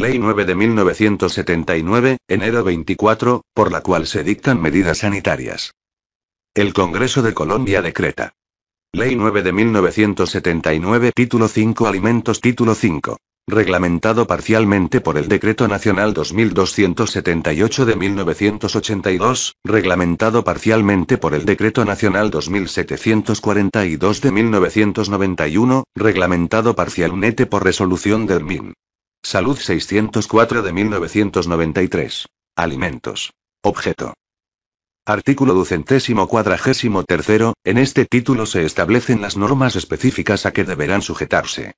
Ley 9 de 1979, enero 24, por la cual se dictan medidas sanitarias. El Congreso de Colombia decreta. Ley 9 de 1979, título 5, Alimentos, título 5. Reglamentado parcialmente por el Decreto Nacional 2278 de 1982, reglamentado parcialmente por el Decreto Nacional 2742 de 1991, reglamentado parcialmente por resolución del MIN. Salud 604 de 1993. Alimentos. Objeto. Artículo ducentésimo cuadragésimo tercero, en este título se establecen las normas específicas a que deberán sujetarse.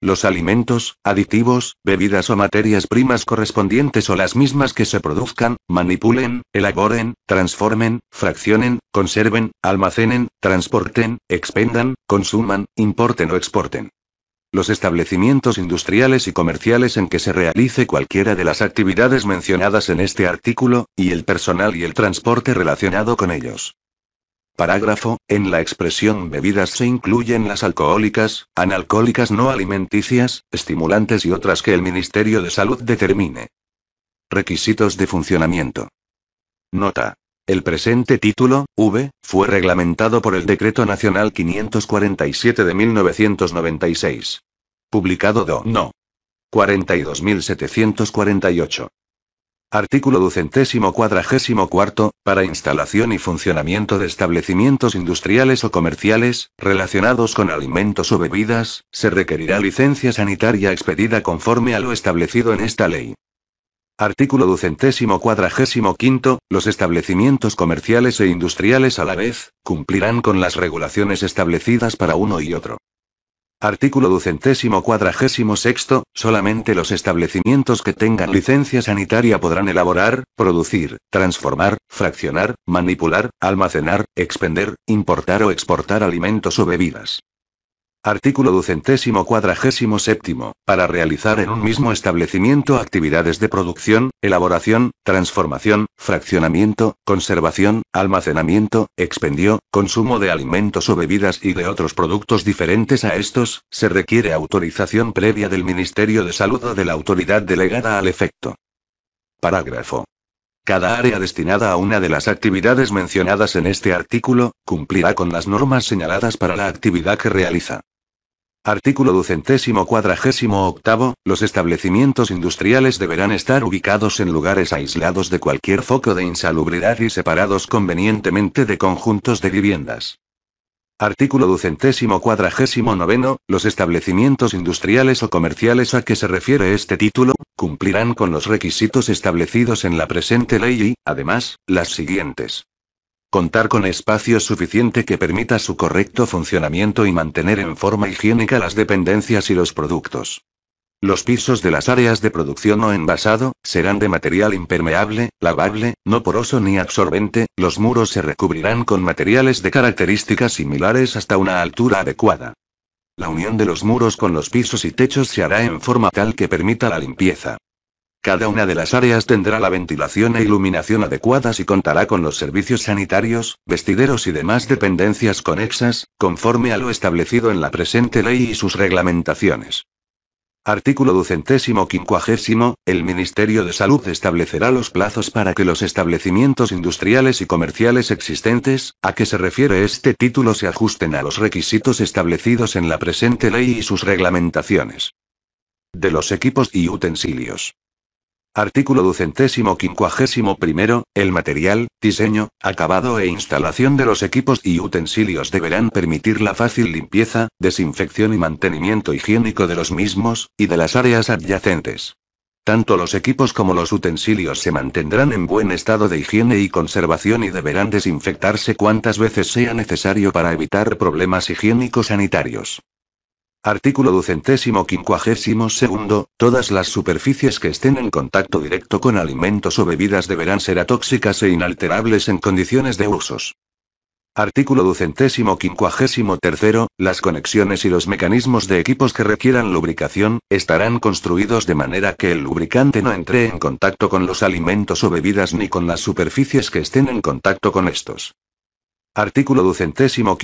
Los alimentos, aditivos, bebidas o materias primas correspondientes o las mismas que se produzcan, manipulen, elaboren, transformen, fraccionen, conserven, almacenen, transporten, expendan, consuman, importen o exporten los establecimientos industriales y comerciales en que se realice cualquiera de las actividades mencionadas en este artículo, y el personal y el transporte relacionado con ellos. Parágrafo, en la expresión bebidas se incluyen las alcohólicas, analcohólicas no alimenticias, estimulantes y otras que el Ministerio de Salud determine. Requisitos de funcionamiento. Nota. El presente título, V, fue reglamentado por el Decreto Nacional 547 de 1996. Publicado do No. 42.748. Artículo ducentésimo cuadragésimo cuarto, para instalación y funcionamiento de establecimientos industriales o comerciales, relacionados con alimentos o bebidas, se requerirá licencia sanitaria expedida conforme a lo establecido en esta ley. Artículo cuadragésimo quinto, Los establecimientos comerciales e industriales a la vez, cumplirán con las regulaciones establecidas para uno y otro. Artículo cuadragésimo sexto, Solamente los establecimientos que tengan licencia sanitaria podrán elaborar, producir, transformar, fraccionar, manipular, almacenar, expender, importar o exportar alimentos o bebidas. Artículo ducentésimo séptimo, para realizar en un mismo establecimiento actividades de producción, elaboración, transformación, fraccionamiento, conservación, almacenamiento, expendio, consumo de alimentos o bebidas y de otros productos diferentes a estos, se requiere autorización previa del Ministerio de Salud o de la autoridad delegada al efecto. Parágrafo. Cada área destinada a una de las actividades mencionadas en este artículo, cumplirá con las normas señaladas para la actividad que realiza. Artículo ducentésimo cuadragésimo octavo, los establecimientos industriales deberán estar ubicados en lugares aislados de cualquier foco de insalubridad y separados convenientemente de conjuntos de viviendas. Artículo ducentésimo cuadragésimo noveno, los establecimientos industriales o comerciales a que se refiere este título, cumplirán con los requisitos establecidos en la presente ley y, además, las siguientes. Contar con espacio suficiente que permita su correcto funcionamiento y mantener en forma higiénica las dependencias y los productos. Los pisos de las áreas de producción o envasado serán de material impermeable, lavable, no poroso ni absorbente, los muros se recubrirán con materiales de características similares hasta una altura adecuada. La unión de los muros con los pisos y techos se hará en forma tal que permita la limpieza. Cada una de las áreas tendrá la ventilación e iluminación adecuadas y contará con los servicios sanitarios, vestideros y demás dependencias conexas, conforme a lo establecido en la presente ley y sus reglamentaciones. Artículo ducentésimo el Ministerio de Salud establecerá los plazos para que los establecimientos industriales y comerciales existentes, a que se refiere este título, se ajusten a los requisitos establecidos en la presente ley y sus reglamentaciones. De los equipos y utensilios. Artículo ducentésimo el material, diseño, acabado e instalación de los equipos y utensilios deberán permitir la fácil limpieza, desinfección y mantenimiento higiénico de los mismos, y de las áreas adyacentes. Tanto los equipos como los utensilios se mantendrán en buen estado de higiene y conservación y deberán desinfectarse cuantas veces sea necesario para evitar problemas higiénicos sanitarios Artículo ducentésimo quincuagésimo segundo, todas las superficies que estén en contacto directo con alimentos o bebidas deberán ser atóxicas e inalterables en condiciones de usos. Artículo ducentésimo quincuagésimo tercero, las conexiones y los mecanismos de equipos que requieran lubricación, estarán construidos de manera que el lubricante no entre en contacto con los alimentos o bebidas ni con las superficies que estén en contacto con estos. Artículo ducentésimo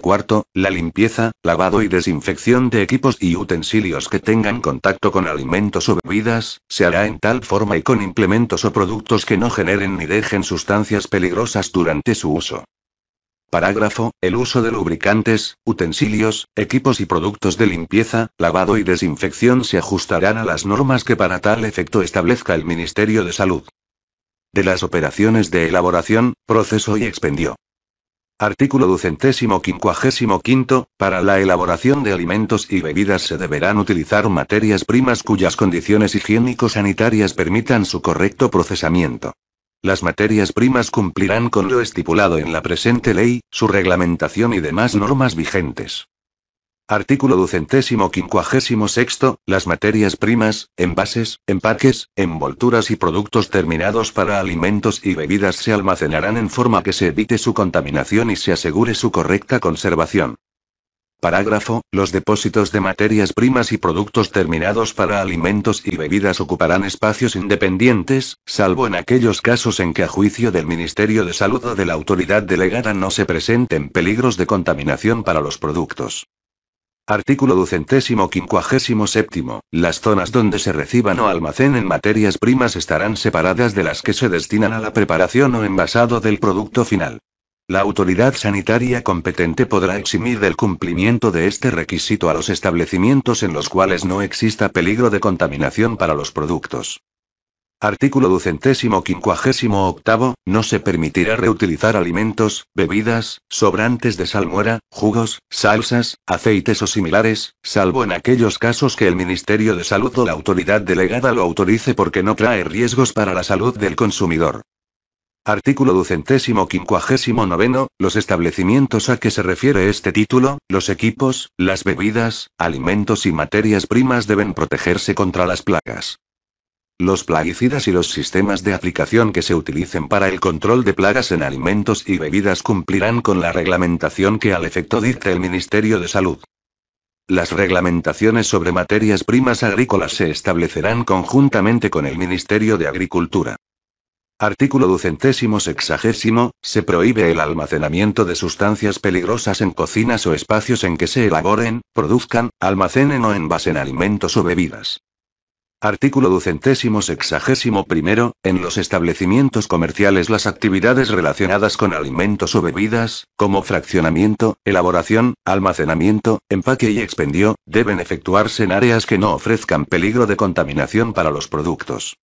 cuarto, la limpieza, lavado y desinfección de equipos y utensilios que tengan contacto con alimentos o bebidas, se hará en tal forma y con implementos o productos que no generen ni dejen sustancias peligrosas durante su uso. Parágrafo. El uso de lubricantes, utensilios, equipos y productos de limpieza, lavado y desinfección se ajustarán a las normas que para tal efecto establezca el Ministerio de Salud. De las operaciones de elaboración, proceso y expendio. Artículo 255 para la elaboración de alimentos y bebidas se deberán utilizar materias primas cuyas condiciones higiénico-sanitarias permitan su correcto procesamiento. Las materias primas cumplirán con lo estipulado en la presente ley, su reglamentación y demás normas vigentes. Artículo ducentésimo las materias primas, envases, empaques, envolturas y productos terminados para alimentos y bebidas se almacenarán en forma que se evite su contaminación y se asegure su correcta conservación. Parágrafo, los depósitos de materias primas y productos terminados para alimentos y bebidas ocuparán espacios independientes, salvo en aquellos casos en que a juicio del Ministerio de Salud o de la autoridad delegada no se presenten peligros de contaminación para los productos. Artículo 257. Las zonas donde se reciban o almacenen materias primas estarán separadas de las que se destinan a la preparación o envasado del producto final. La autoridad sanitaria competente podrá eximir del cumplimiento de este requisito a los establecimientos en los cuales no exista peligro de contaminación para los productos. Artículo ducentésimo no se permitirá reutilizar alimentos, bebidas, sobrantes de salmuera, jugos, salsas, aceites o similares, salvo en aquellos casos que el Ministerio de Salud o la autoridad delegada lo autorice porque no trae riesgos para la salud del consumidor. Artículo ducentésimo quincuagésimo los establecimientos a que se refiere este título, los equipos, las bebidas, alimentos y materias primas deben protegerse contra las plagas. Los plaguicidas y los sistemas de aplicación que se utilicen para el control de plagas en alimentos y bebidas cumplirán con la reglamentación que al efecto dice el Ministerio de Salud. Las reglamentaciones sobre materias primas agrícolas se establecerán conjuntamente con el Ministerio de Agricultura. Artículo 260. se prohíbe el almacenamiento de sustancias peligrosas en cocinas o espacios en que se elaboren, produzcan, almacenen o envasen alimentos o bebidas. Artículo ducentésimo sexagésimo primero, en los establecimientos comerciales las actividades relacionadas con alimentos o bebidas, como fraccionamiento, elaboración, almacenamiento, empaque y expendio, deben efectuarse en áreas que no ofrezcan peligro de contaminación para los productos.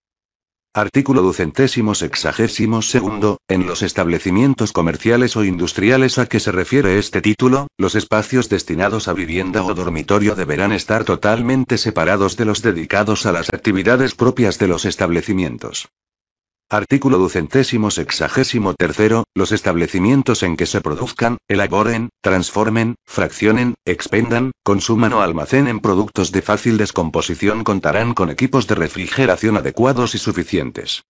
Artículo 262 segundo, en los establecimientos comerciales o industriales a que se refiere este título, los espacios destinados a vivienda o dormitorio deberán estar totalmente separados de los dedicados a las actividades propias de los establecimientos. Artículo 263 sexagésimo los establecimientos en que se produzcan, elaboren, transformen, fraccionen, expendan, consuman o almacenen productos de fácil descomposición contarán con equipos de refrigeración adecuados y suficientes.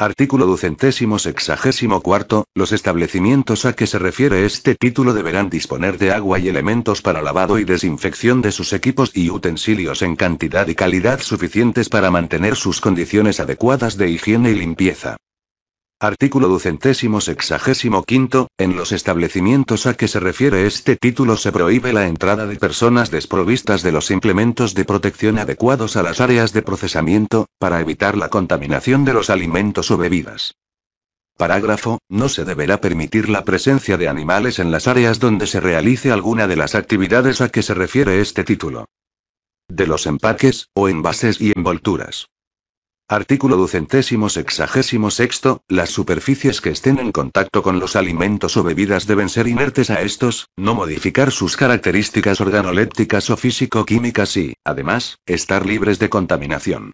Artículo 264. sexagésimo cuarto, los establecimientos a que se refiere este título deberán disponer de agua y elementos para lavado y desinfección de sus equipos y utensilios en cantidad y calidad suficientes para mantener sus condiciones adecuadas de higiene y limpieza. Artículo ducentésimo sexagésimo quinto, en los establecimientos a que se refiere este título se prohíbe la entrada de personas desprovistas de los implementos de protección adecuados a las áreas de procesamiento, para evitar la contaminación de los alimentos o bebidas. Parágrafo, no se deberá permitir la presencia de animales en las áreas donde se realice alguna de las actividades a que se refiere este título. De los empaques, o envases y envolturas. Artículo ducentésimo sexagésimo sexto, las superficies que estén en contacto con los alimentos o bebidas deben ser inertes a estos, no modificar sus características organolépticas o físico-químicas y, además, estar libres de contaminación.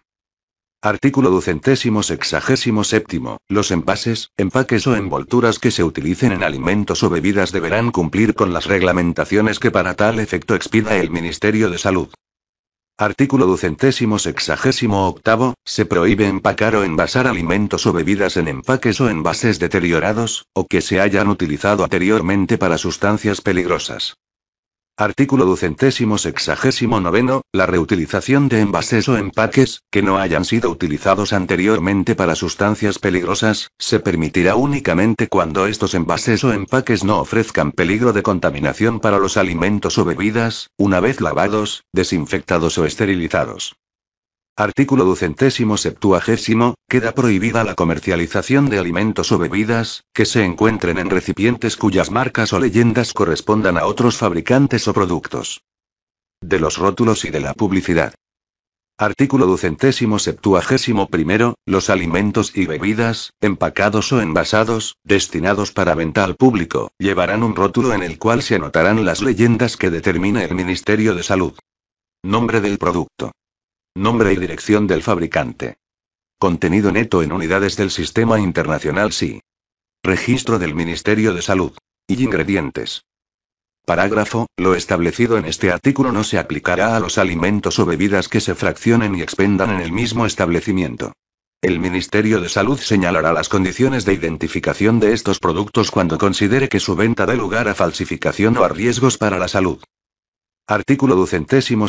Artículo ducentésimo sexagésimo séptimo. Los envases, empaques o envolturas que se utilicen en alimentos o bebidas deberán cumplir con las reglamentaciones que para tal efecto expida el Ministerio de Salud. Artículo 268. Se prohíbe empacar o envasar alimentos o bebidas en empaques o envases deteriorados, o que se hayan utilizado anteriormente para sustancias peligrosas. Artículo ducentésimo sexagésimo la reutilización de envases o empaques, que no hayan sido utilizados anteriormente para sustancias peligrosas, se permitirá únicamente cuando estos envases o empaques no ofrezcan peligro de contaminación para los alimentos o bebidas, una vez lavados, desinfectados o esterilizados. Artículo ducentésimo septuagésimo, queda prohibida la comercialización de alimentos o bebidas, que se encuentren en recipientes cuyas marcas o leyendas correspondan a otros fabricantes o productos. De los rótulos y de la publicidad. Artículo ducentésimo septuagésimo primero, los alimentos y bebidas, empacados o envasados, destinados para venta al público, llevarán un rótulo en el cual se anotarán las leyendas que determina el Ministerio de Salud. Nombre del producto. Nombre y dirección del fabricante. Contenido neto en unidades del sistema internacional SI. Registro del Ministerio de Salud. Y ingredientes. Parágrafo, lo establecido en este artículo no se aplicará a los alimentos o bebidas que se fraccionen y expendan en el mismo establecimiento. El Ministerio de Salud señalará las condiciones de identificación de estos productos cuando considere que su venta dé lugar a falsificación o a riesgos para la salud. Artículo ducentésimo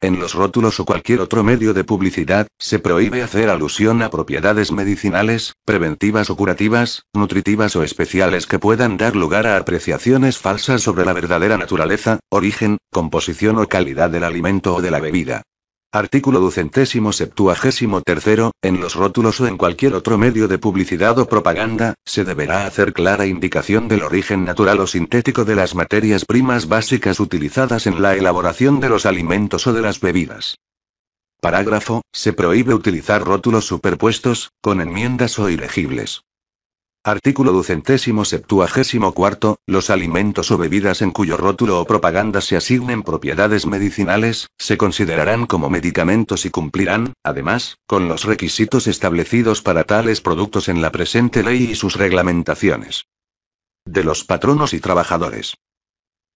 en los rótulos o cualquier otro medio de publicidad, se prohíbe hacer alusión a propiedades medicinales, preventivas o curativas, nutritivas o especiales que puedan dar lugar a apreciaciones falsas sobre la verdadera naturaleza, origen, composición o calidad del alimento o de la bebida. Artículo ducentésimo septuagésimo en los rótulos o en cualquier otro medio de publicidad o propaganda, se deberá hacer clara indicación del origen natural o sintético de las materias primas básicas utilizadas en la elaboración de los alimentos o de las bebidas. Parágrafo, se prohíbe utilizar rótulos superpuestos, con enmiendas o ilegibles. Artículo ducentésimo septuagésimo cuarto, los alimentos o bebidas en cuyo rótulo o propaganda se asignen propiedades medicinales, se considerarán como medicamentos y cumplirán, además, con los requisitos establecidos para tales productos en la presente ley y sus reglamentaciones. De los patronos y trabajadores.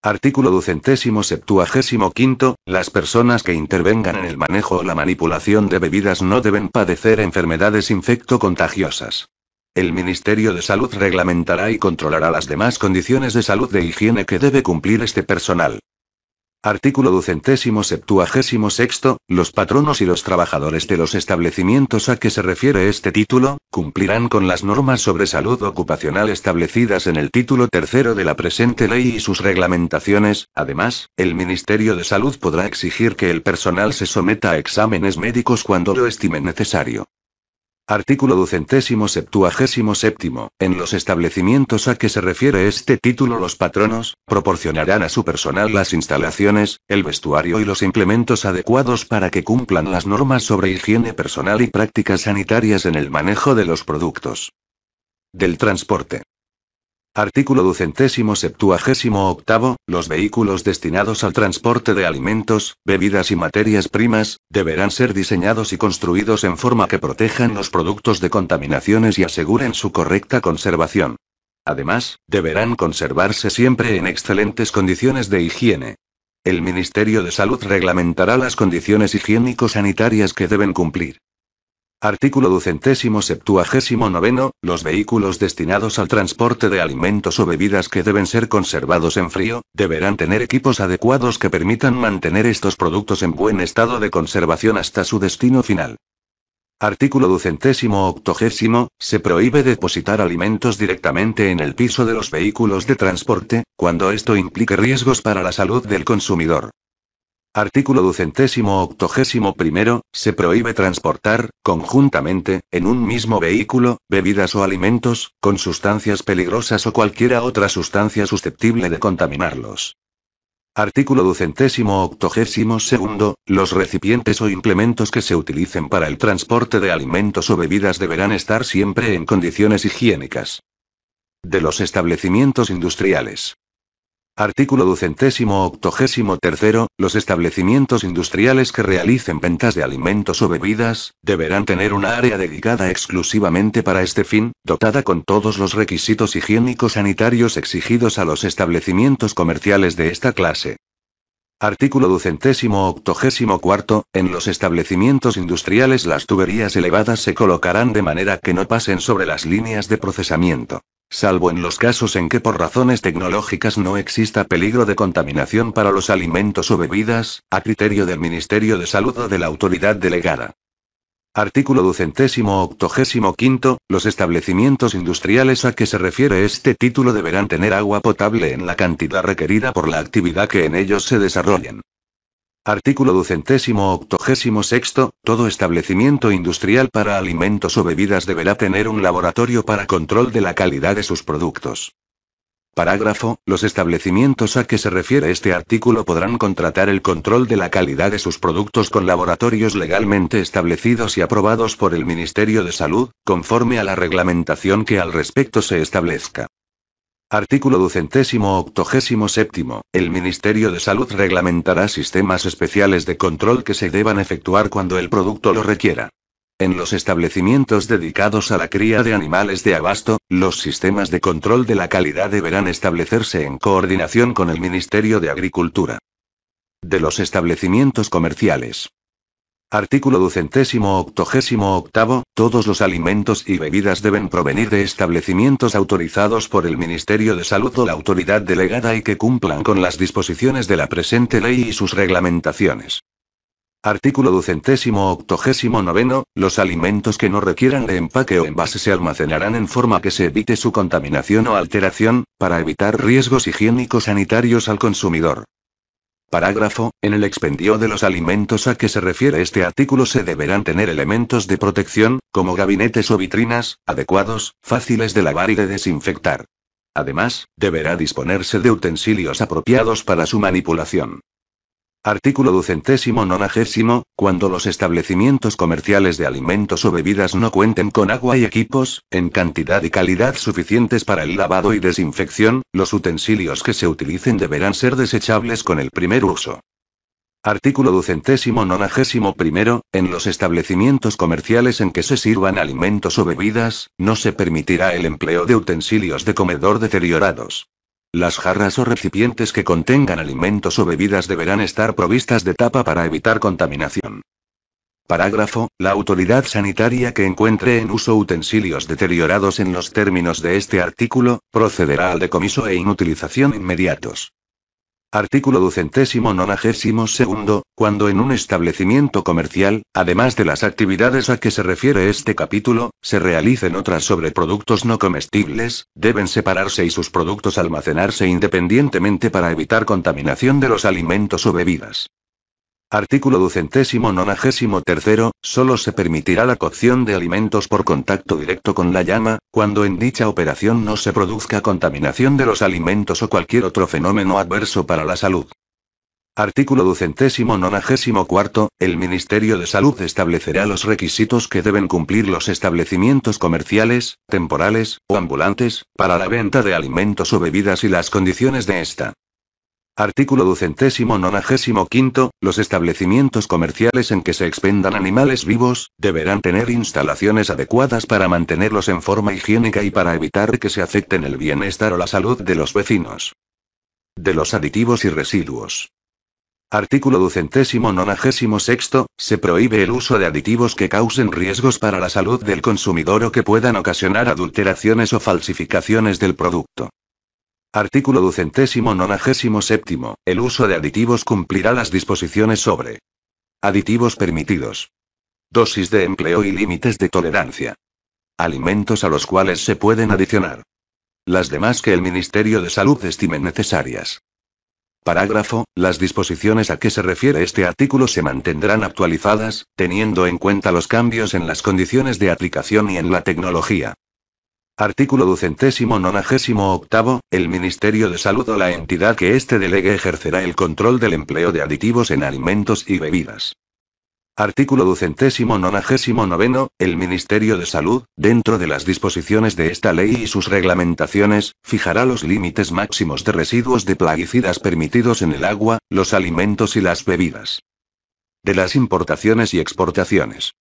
Artículo ducentésimo septuagésimo quinto, las personas que intervengan en el manejo o la manipulación de bebidas no deben padecer enfermedades infecto-contagiosas. El Ministerio de Salud reglamentará y controlará las demás condiciones de salud de higiene que debe cumplir este personal. Artículo 276 los patronos y los trabajadores de los establecimientos a que se refiere este título, cumplirán con las normas sobre salud ocupacional establecidas en el título tercero de la presente ley y sus reglamentaciones, además, el Ministerio de Salud podrá exigir que el personal se someta a exámenes médicos cuando lo estime necesario. Artículo séptimo. En los establecimientos a que se refiere este título los patronos, proporcionarán a su personal las instalaciones, el vestuario y los implementos adecuados para que cumplan las normas sobre higiene personal y prácticas sanitarias en el manejo de los productos del transporte. Artículo octavo, Los vehículos destinados al transporte de alimentos, bebidas y materias primas, deberán ser diseñados y construidos en forma que protejan los productos de contaminaciones y aseguren su correcta conservación. Además, deberán conservarse siempre en excelentes condiciones de higiene. El Ministerio de Salud reglamentará las condiciones higiénico-sanitarias que deben cumplir. Artículo noveno, Los vehículos destinados al transporte de alimentos o bebidas que deben ser conservados en frío, deberán tener equipos adecuados que permitan mantener estos productos en buen estado de conservación hasta su destino final. Artículo octogésimo, Se prohíbe depositar alimentos directamente en el piso de los vehículos de transporte, cuando esto implique riesgos para la salud del consumidor. Artículo ducentésimo octogésimo primero, se prohíbe transportar, conjuntamente, en un mismo vehículo, bebidas o alimentos, con sustancias peligrosas o cualquiera otra sustancia susceptible de contaminarlos. Artículo ducentésimo octogésimo segundo, los recipientes o implementos que se utilicen para el transporte de alimentos o bebidas deberán estar siempre en condiciones higiénicas. De los establecimientos industriales. Artículo tercero, Los establecimientos industriales que realicen ventas de alimentos o bebidas, deberán tener una área dedicada exclusivamente para este fin, dotada con todos los requisitos higiénico-sanitarios exigidos a los establecimientos comerciales de esta clase. Artículo cuarto, En los establecimientos industriales las tuberías elevadas se colocarán de manera que no pasen sobre las líneas de procesamiento. Salvo en los casos en que por razones tecnológicas no exista peligro de contaminación para los alimentos o bebidas, a criterio del Ministerio de Salud o de la autoridad delegada. Artículo quinto, Los establecimientos industriales a que se refiere este título deberán tener agua potable en la cantidad requerida por la actividad que en ellos se desarrollen. Artículo sexto, Todo establecimiento industrial para alimentos o bebidas deberá tener un laboratorio para control de la calidad de sus productos. Parágrafo. Los establecimientos a que se refiere este artículo podrán contratar el control de la calidad de sus productos con laboratorios legalmente establecidos y aprobados por el Ministerio de Salud, conforme a la reglamentación que al respecto se establezca. Artículo 287. El Ministerio de Salud reglamentará sistemas especiales de control que se deban efectuar cuando el producto lo requiera. En los establecimientos dedicados a la cría de animales de abasto, los sistemas de control de la calidad deberán establecerse en coordinación con el Ministerio de Agricultura. De los establecimientos comerciales. Artículo ducentésimo todos los alimentos y bebidas deben provenir de establecimientos autorizados por el Ministerio de Salud o la autoridad delegada y que cumplan con las disposiciones de la presente ley y sus reglamentaciones. Artículo ducentésimo los alimentos que no requieran de empaque o envase se almacenarán en forma que se evite su contaminación o alteración, para evitar riesgos higiénicos sanitarios al consumidor. Parágrafo, en el expendio de los alimentos a que se refiere este artículo se deberán tener elementos de protección, como gabinetes o vitrinas, adecuados, fáciles de lavar y de desinfectar. Además, deberá disponerse de utensilios apropiados para su manipulación. Artículo ducentésimo nonagésimo, cuando los establecimientos comerciales de alimentos o bebidas no cuenten con agua y equipos, en cantidad y calidad suficientes para el lavado y desinfección, los utensilios que se utilicen deberán ser desechables con el primer uso. Artículo ducentésimo nonagésimo primero, en los establecimientos comerciales en que se sirvan alimentos o bebidas, no se permitirá el empleo de utensilios de comedor deteriorados. Las jarras o recipientes que contengan alimentos o bebidas deberán estar provistas de tapa para evitar contaminación. Parágrafo. La autoridad sanitaria que encuentre en uso utensilios deteriorados en los términos de este artículo, procederá al decomiso e inutilización inmediatos. Artículo ducentésimo segundo, cuando en un establecimiento comercial, además de las actividades a que se refiere este capítulo, se realicen otras sobre productos no comestibles, deben separarse y sus productos almacenarse independientemente para evitar contaminación de los alimentos o bebidas. Artículo ducentésimo nonagésimo tercero, solo se permitirá la cocción de alimentos por contacto directo con la llama, cuando en dicha operación no se produzca contaminación de los alimentos o cualquier otro fenómeno adverso para la salud. Artículo ducentésimo nonagésimo cuarto, el Ministerio de Salud establecerá los requisitos que deben cumplir los establecimientos comerciales, temporales, o ambulantes, para la venta de alimentos o bebidas y las condiciones de esta. Artículo quinto, Los establecimientos comerciales en que se expendan animales vivos, deberán tener instalaciones adecuadas para mantenerlos en forma higiénica y para evitar que se afecten el bienestar o la salud de los vecinos. De los aditivos y residuos. Artículo 296. Se prohíbe el uso de aditivos que causen riesgos para la salud del consumidor o que puedan ocasionar adulteraciones o falsificaciones del producto. Artículo 297. El uso de aditivos cumplirá las disposiciones sobre aditivos permitidos, dosis de empleo y límites de tolerancia, alimentos a los cuales se pueden adicionar las demás que el Ministerio de Salud estime necesarias. Parágrafo. Las disposiciones a que se refiere este artículo se mantendrán actualizadas, teniendo en cuenta los cambios en las condiciones de aplicación y en la tecnología. Artículo ducentésimo nonagésimo octavo, el Ministerio de Salud o la entidad que este delegue ejercerá el control del empleo de aditivos en alimentos y bebidas. Artículo ducentésimo nonagésimo noveno, el Ministerio de Salud, dentro de las disposiciones de esta ley y sus reglamentaciones, fijará los límites máximos de residuos de plaguicidas permitidos en el agua, los alimentos y las bebidas. De las importaciones y exportaciones.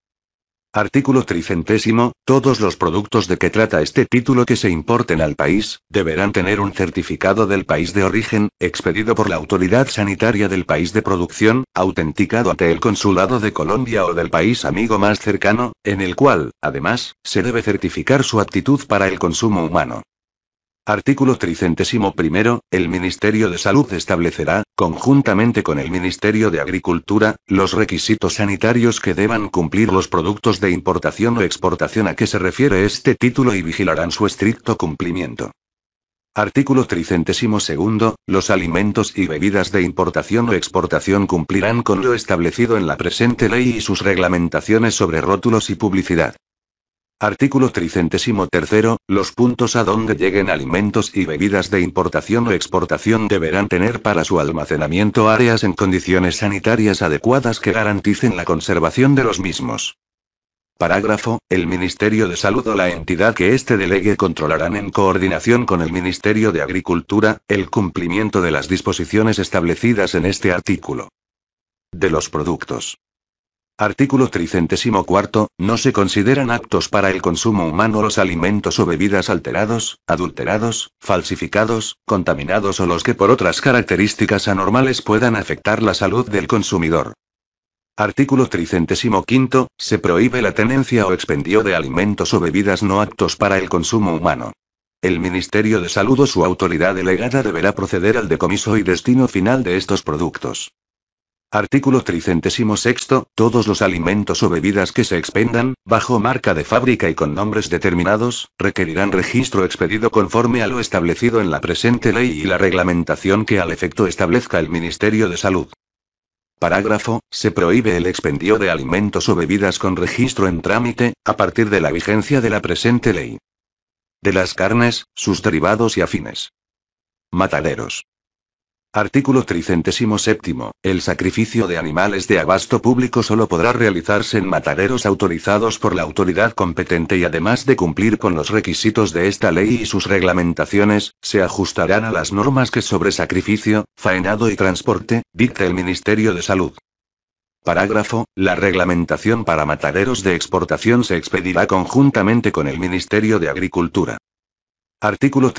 Artículo tricentésimo, todos los productos de que trata este título que se importen al país, deberán tener un certificado del país de origen, expedido por la autoridad sanitaria del país de producción, autenticado ante el consulado de Colombia o del país amigo más cercano, en el cual, además, se debe certificar su aptitud para el consumo humano. Artículo tricentésimo primero, el Ministerio de Salud establecerá, conjuntamente con el Ministerio de Agricultura, los requisitos sanitarios que deban cumplir los productos de importación o exportación a que se refiere este título y vigilarán su estricto cumplimiento. Artículo tricentésimo segundo, los alimentos y bebidas de importación o exportación cumplirán con lo establecido en la presente ley y sus reglamentaciones sobre rótulos y publicidad. Artículo tricentésimo tercero, los puntos a donde lleguen alimentos y bebidas de importación o exportación deberán tener para su almacenamiento áreas en condiciones sanitarias adecuadas que garanticen la conservación de los mismos. Parágrafo, el Ministerio de Salud o la entidad que este delegue controlarán en coordinación con el Ministerio de Agricultura, el cumplimiento de las disposiciones establecidas en este artículo. De los productos. Artículo tricentésimo cuarto, no se consideran aptos para el consumo humano los alimentos o bebidas alterados, adulterados, falsificados, contaminados o los que por otras características anormales puedan afectar la salud del consumidor. Artículo tricentésimo quinto, se prohíbe la tenencia o expendio de alimentos o bebidas no aptos para el consumo humano. El Ministerio de Salud o su autoridad delegada deberá proceder al decomiso y destino final de estos productos. Artículo 36. Todos los alimentos o bebidas que se expendan, bajo marca de fábrica y con nombres determinados, requerirán registro expedido conforme a lo establecido en la presente ley y la reglamentación que al efecto establezca el Ministerio de Salud. Parágrafo. Se prohíbe el expendio de alimentos o bebidas con registro en trámite, a partir de la vigencia de la presente ley. De las carnes, sus derivados y afines. Mataderos. Artículo séptimo. El sacrificio de animales de abasto público solo podrá realizarse en mataderos autorizados por la autoridad competente y además de cumplir con los requisitos de esta ley y sus reglamentaciones, se ajustarán a las normas que sobre sacrificio, faenado y transporte, dicta el Ministerio de Salud. Parágrafo. La reglamentación para mataderos de exportación se expedirá conjuntamente con el Ministerio de Agricultura. Artículo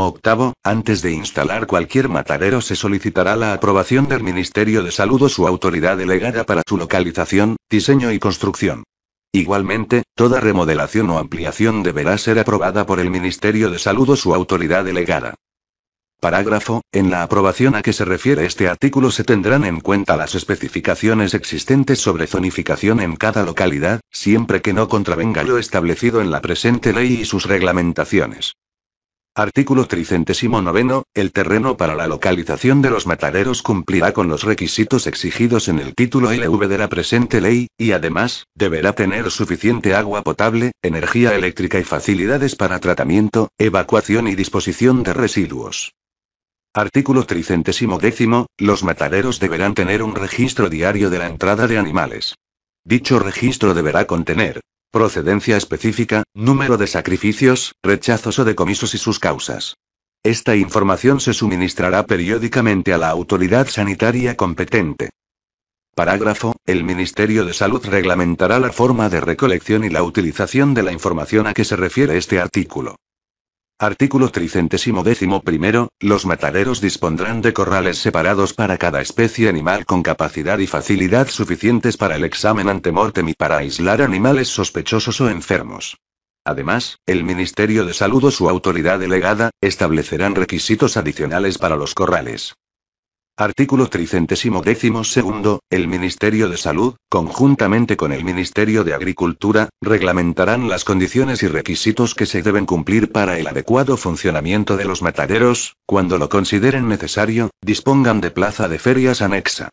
octavo. Antes de instalar cualquier matadero se solicitará la aprobación del Ministerio de Salud o su autoridad delegada para su localización, diseño y construcción. Igualmente, toda remodelación o ampliación deberá ser aprobada por el Ministerio de Salud o su autoridad delegada. Parágrafo. En la aprobación a que se refiere este artículo se tendrán en cuenta las especificaciones existentes sobre zonificación en cada localidad, siempre que no contravenga lo establecido en la presente ley y sus reglamentaciones. Artículo noveno. El terreno para la localización de los mataderos cumplirá con los requisitos exigidos en el título LV de la presente ley, y además, deberá tener suficiente agua potable, energía eléctrica y facilidades para tratamiento, evacuación y disposición de residuos. Artículo tricentésimo décimo, los mataderos deberán tener un registro diario de la entrada de animales. Dicho registro deberá contener procedencia específica, número de sacrificios, rechazos o decomisos y sus causas. Esta información se suministrará periódicamente a la autoridad sanitaria competente. Parágrafo. El Ministerio de Salud reglamentará la forma de recolección y la utilización de la información a que se refiere este artículo. Artículo tricentésimo décimo primero, los mataderos dispondrán de corrales separados para cada especie animal con capacidad y facilidad suficientes para el examen ante mortem y para aislar animales sospechosos o enfermos. Además, el Ministerio de Salud o su autoridad delegada, establecerán requisitos adicionales para los corrales. Artículo tricentésimo décimo segundo, el Ministerio de Salud, conjuntamente con el Ministerio de Agricultura, reglamentarán las condiciones y requisitos que se deben cumplir para el adecuado funcionamiento de los mataderos, cuando lo consideren necesario, dispongan de plaza de ferias anexa.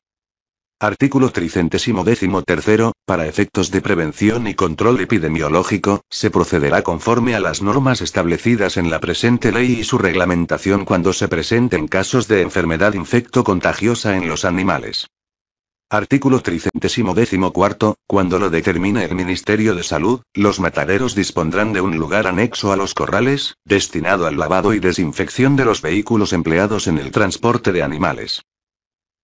Artículo tricentésimo décimo para efectos de prevención y control epidemiológico, se procederá conforme a las normas establecidas en la presente ley y su reglamentación cuando se presenten casos de enfermedad infecto contagiosa en los animales. Artículo tricentésimo cuando lo determine el Ministerio de Salud, los mataderos dispondrán de un lugar anexo a los corrales, destinado al lavado y desinfección de los vehículos empleados en el transporte de animales.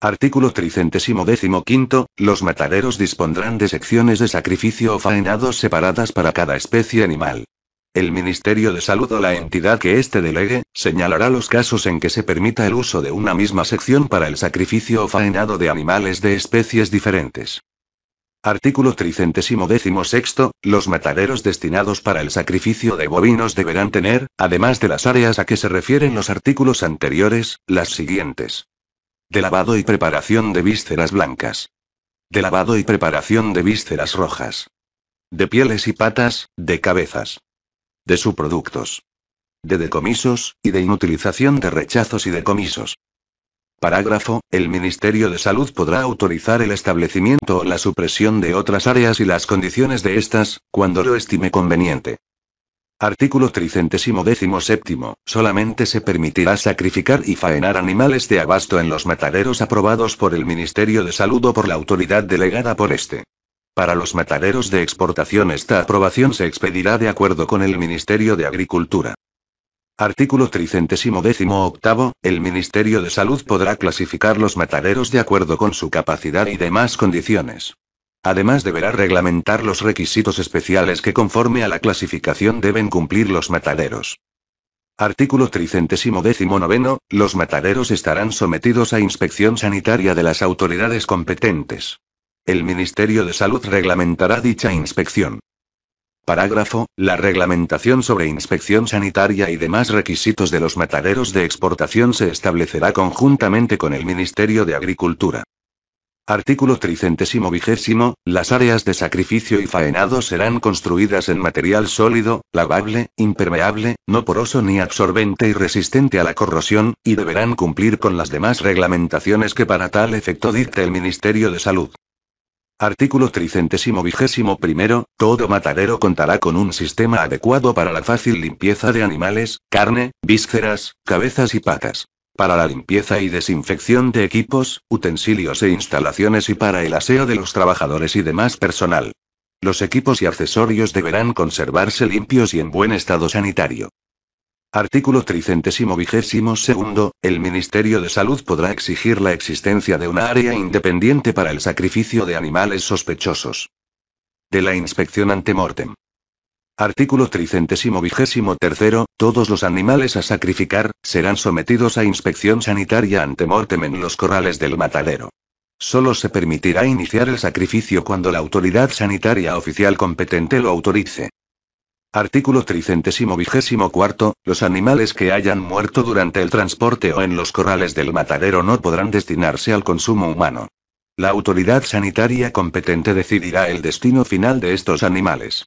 Artículo tricentésimo décimo quinto, los mataderos dispondrán de secciones de sacrificio o faenados separadas para cada especie animal. El Ministerio de Salud o la entidad que éste delegue, señalará los casos en que se permita el uso de una misma sección para el sacrificio o faenado de animales de especies diferentes. Artículo tricentésimo sexto, los mataderos destinados para el sacrificio de bovinos deberán tener, además de las áreas a que se refieren los artículos anteriores, las siguientes de lavado y preparación de vísceras blancas, de lavado y preparación de vísceras rojas, de pieles y patas, de cabezas, de subproductos, de decomisos, y de inutilización de rechazos y decomisos. Parágrafo. El Ministerio de Salud podrá autorizar el establecimiento o la supresión de otras áreas y las condiciones de estas, cuando lo estime conveniente. Artículo tricentésimo séptimo, solamente se permitirá sacrificar y faenar animales de abasto en los mataderos aprobados por el Ministerio de Salud o por la autoridad delegada por este. Para los mataderos de exportación esta aprobación se expedirá de acuerdo con el Ministerio de Agricultura. Artículo tricentésimo el Ministerio de Salud podrá clasificar los mataderos de acuerdo con su capacidad y demás condiciones. Además deberá reglamentar los requisitos especiales que conforme a la clasificación deben cumplir los mataderos. Artículo tricentésimo décimo noveno, los mataderos estarán sometidos a inspección sanitaria de las autoridades competentes. El Ministerio de Salud reglamentará dicha inspección. Parágrafo, la reglamentación sobre inspección sanitaria y demás requisitos de los mataderos de exportación se establecerá conjuntamente con el Ministerio de Agricultura. Artículo tricentésimo vigésimo, las áreas de sacrificio y faenado serán construidas en material sólido, lavable, impermeable, no poroso ni absorbente y resistente a la corrosión, y deberán cumplir con las demás reglamentaciones que para tal efecto dicte el Ministerio de Salud. Artículo tricentésimo vigésimo primero, todo matadero contará con un sistema adecuado para la fácil limpieza de animales, carne, vísceras, cabezas y patas para la limpieza y desinfección de equipos, utensilios e instalaciones y para el aseo de los trabajadores y demás personal. Los equipos y accesorios deberán conservarse limpios y en buen estado sanitario. Artículo 322. el Ministerio de Salud podrá exigir la existencia de una área independiente para el sacrificio de animales sospechosos. De la inspección ante mortem. Artículo tricentésimo vigésimo tercero, todos los animales a sacrificar, serán sometidos a inspección sanitaria ante mortem en los corrales del matadero. Solo se permitirá iniciar el sacrificio cuando la autoridad sanitaria oficial competente lo autorice. Artículo tricentésimo los animales que hayan muerto durante el transporte o en los corrales del matadero no podrán destinarse al consumo humano. La autoridad sanitaria competente decidirá el destino final de estos animales.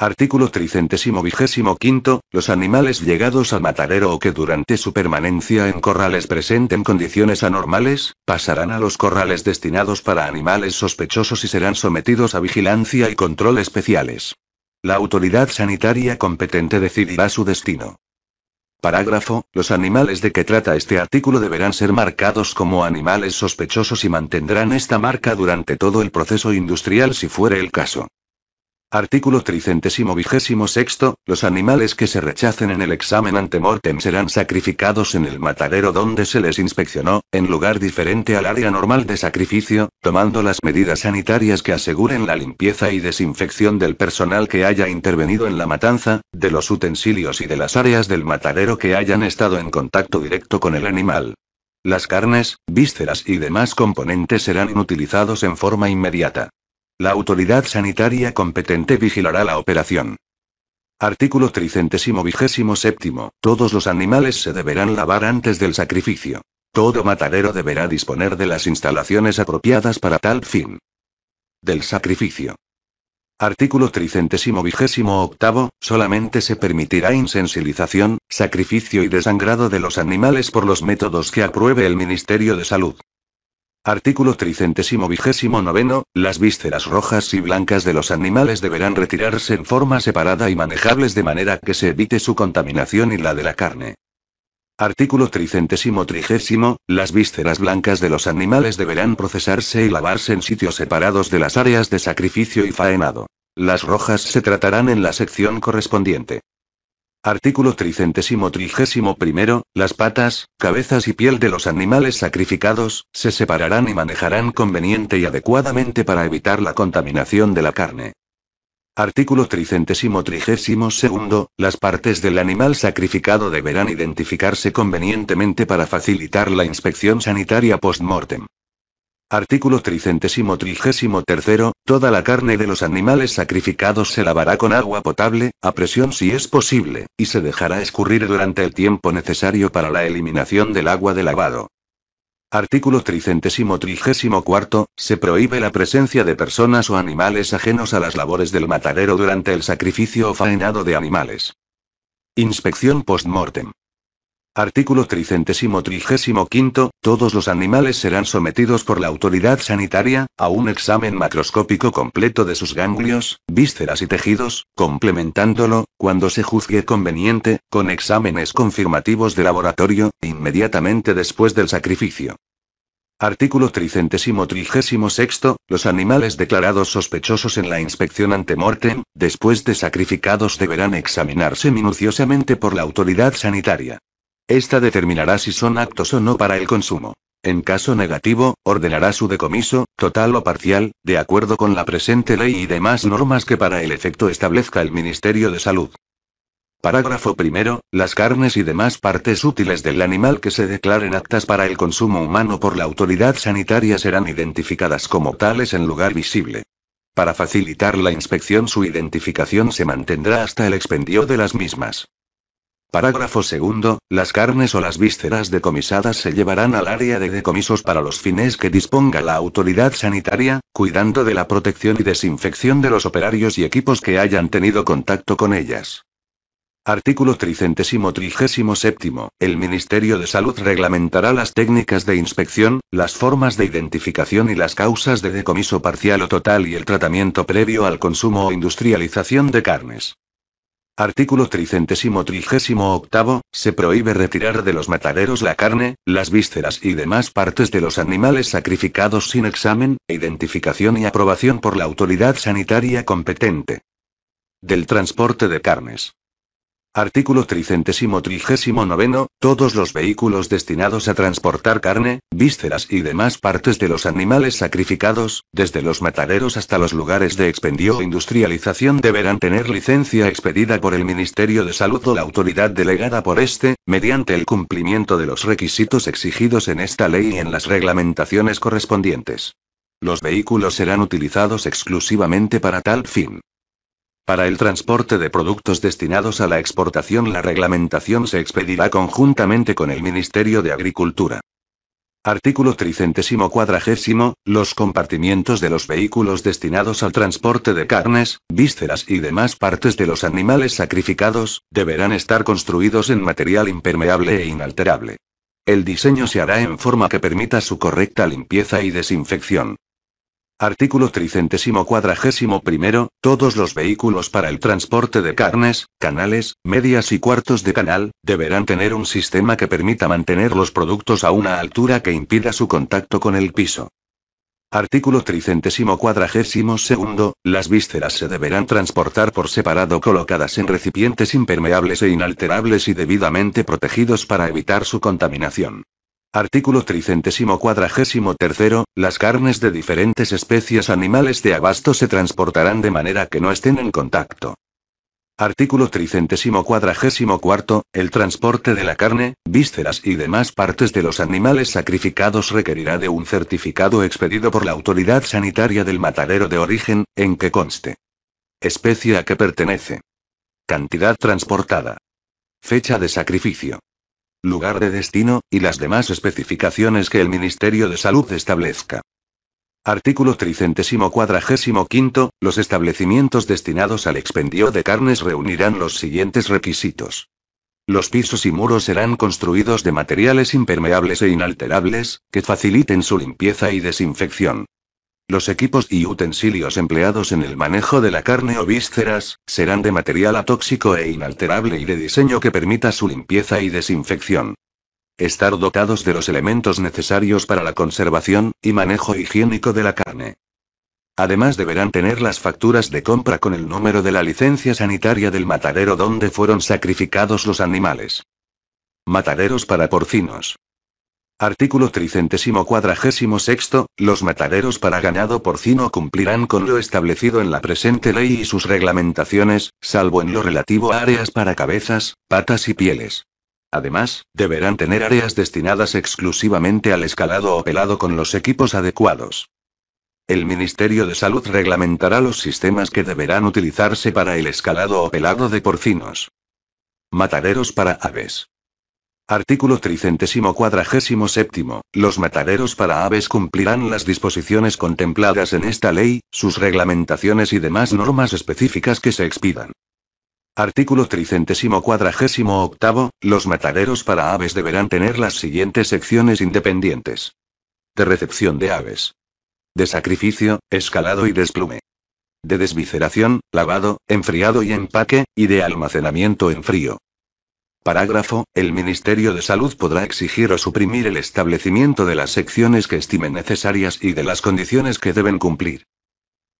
Artículo tricentésimo vigésimo quinto, los animales llegados al matadero o que durante su permanencia en corrales presenten condiciones anormales, pasarán a los corrales destinados para animales sospechosos y serán sometidos a vigilancia y control especiales. La autoridad sanitaria competente decidirá su destino. Parágrafo, los animales de que trata este artículo deberán ser marcados como animales sospechosos y mantendrán esta marca durante todo el proceso industrial si fuere el caso. Artículo tricentésimo vigésimo sexto, los animales que se rechacen en el examen ante mortem serán sacrificados en el matadero donde se les inspeccionó, en lugar diferente al área normal de sacrificio, tomando las medidas sanitarias que aseguren la limpieza y desinfección del personal que haya intervenido en la matanza, de los utensilios y de las áreas del matadero que hayan estado en contacto directo con el animal. Las carnes, vísceras y demás componentes serán inutilizados en forma inmediata. La autoridad sanitaria competente vigilará la operación. Artículo tricentésimo séptimo. Todos los animales se deberán lavar antes del sacrificio. Todo matadero deberá disponer de las instalaciones apropiadas para tal fin. Del sacrificio. Artículo tricentésimo octavo, solamente se permitirá insensibilización, sacrificio y desangrado de los animales por los métodos que apruebe el Ministerio de Salud. Artículo tricentésimo vigésimo noveno, las vísceras rojas y blancas de los animales deberán retirarse en forma separada y manejables de manera que se evite su contaminación y la de la carne. Artículo tricentésimo trigésimo, las vísceras blancas de los animales deberán procesarse y lavarse en sitios separados de las áreas de sacrificio y faenado. Las rojas se tratarán en la sección correspondiente. Artículo tricentésimo trigésimo primero, las patas, cabezas y piel de los animales sacrificados, se separarán y manejarán conveniente y adecuadamente para evitar la contaminación de la carne. Artículo tricentésimo trigésimo segundo, las partes del animal sacrificado deberán identificarse convenientemente para facilitar la inspección sanitaria post-mortem. Artículo tricentésimo trigésimo toda la carne de los animales sacrificados se lavará con agua potable, a presión si es posible, y se dejará escurrir durante el tiempo necesario para la eliminación del agua de lavado. Artículo tricentésimo trigésimo se prohíbe la presencia de personas o animales ajenos a las labores del matadero durante el sacrificio o faenado de animales. Inspección post-mortem. Artículo tricentésimo trigésimo quinto, todos los animales serán sometidos por la autoridad sanitaria, a un examen macroscópico completo de sus ganglios, vísceras y tejidos, complementándolo, cuando se juzgue conveniente, con exámenes confirmativos de laboratorio, inmediatamente después del sacrificio. Artículo tricentésimo trigésimo los animales declarados sospechosos en la inspección ante mortem, después de sacrificados deberán examinarse minuciosamente por la autoridad sanitaria. Esta determinará si son aptos o no para el consumo. En caso negativo, ordenará su decomiso, total o parcial, de acuerdo con la presente ley y demás normas que para el efecto establezca el Ministerio de Salud. Parágrafo primero. Las carnes y demás partes útiles del animal que se declaren aptas para el consumo humano por la autoridad sanitaria serán identificadas como tales en lugar visible. Para facilitar la inspección su identificación se mantendrá hasta el expendio de las mismas. Parágrafo segundo, las carnes o las vísceras decomisadas se llevarán al área de decomisos para los fines que disponga la autoridad sanitaria, cuidando de la protección y desinfección de los operarios y equipos que hayan tenido contacto con ellas. Artículo 337. El Ministerio de Salud reglamentará las técnicas de inspección, las formas de identificación y las causas de decomiso parcial o total y el tratamiento previo al consumo o industrialización de carnes. Artículo tricentésimo trigésimo octavo, se prohíbe retirar de los mataderos la carne, las vísceras y demás partes de los animales sacrificados sin examen, identificación y aprobación por la autoridad sanitaria competente. Del transporte de carnes. Artículo tricentésimo trigésimo noveno, todos los vehículos destinados a transportar carne, vísceras y demás partes de los animales sacrificados, desde los mataderos hasta los lugares de expendio o industrialización deberán tener licencia expedida por el Ministerio de Salud o la autoridad delegada por este, mediante el cumplimiento de los requisitos exigidos en esta ley y en las reglamentaciones correspondientes. Los vehículos serán utilizados exclusivamente para tal fin. Para el transporte de productos destinados a la exportación la reglamentación se expedirá conjuntamente con el Ministerio de Agricultura. Artículo tricentésimo cuadragésimo, los compartimientos de los vehículos destinados al transporte de carnes, vísceras y demás partes de los animales sacrificados, deberán estar construidos en material impermeable e inalterable. El diseño se hará en forma que permita su correcta limpieza y desinfección. Artículo tricentésimo cuadragésimo primero, todos los vehículos para el transporte de carnes, canales, medias y cuartos de canal, deberán tener un sistema que permita mantener los productos a una altura que impida su contacto con el piso. Artículo tricentésimo cuadragésimo segundo, las vísceras se deberán transportar por separado colocadas en recipientes impermeables e inalterables y debidamente protegidos para evitar su contaminación. Artículo tricentésimo cuadragésimo tercero, las carnes de diferentes especies animales de abasto se transportarán de manera que no estén en contacto. Artículo tricentésimo cuadragésimo cuarto, el transporte de la carne, vísceras y demás partes de los animales sacrificados requerirá de un certificado expedido por la autoridad sanitaria del matadero de origen, en que conste. Especie a que pertenece. Cantidad transportada. Fecha de sacrificio lugar de destino, y las demás especificaciones que el Ministerio de Salud establezca. Artículo tricentésimo cuadragésimo quinto, los establecimientos destinados al expendio de carnes reunirán los siguientes requisitos. Los pisos y muros serán construidos de materiales impermeables e inalterables, que faciliten su limpieza y desinfección. Los equipos y utensilios empleados en el manejo de la carne o vísceras, serán de material atóxico e inalterable y de diseño que permita su limpieza y desinfección. Estar dotados de los elementos necesarios para la conservación y manejo higiénico de la carne. Además deberán tener las facturas de compra con el número de la licencia sanitaria del matadero donde fueron sacrificados los animales. Mataderos para porcinos. Artículo tricentésimo cuadragésimo sexto, los mataderos para ganado porcino cumplirán con lo establecido en la presente ley y sus reglamentaciones, salvo en lo relativo a áreas para cabezas, patas y pieles. Además, deberán tener áreas destinadas exclusivamente al escalado o pelado con los equipos adecuados. El Ministerio de Salud reglamentará los sistemas que deberán utilizarse para el escalado o pelado de porcinos. Mataderos para aves. Artículo tricentésimo cuadragésimo séptimo. Los mataderos para aves cumplirán las disposiciones contempladas en esta ley, sus reglamentaciones y demás normas específicas que se expidan. Artículo tricentésimo cuadragésimo octavo. Los mataderos para aves deberán tener las siguientes secciones independientes. De recepción de aves. De sacrificio, escalado y desplume. De desviceración, lavado, enfriado y empaque, y de almacenamiento en frío. Parágrafo. El Ministerio de Salud podrá exigir o suprimir el establecimiento de las secciones que estime necesarias y de las condiciones que deben cumplir.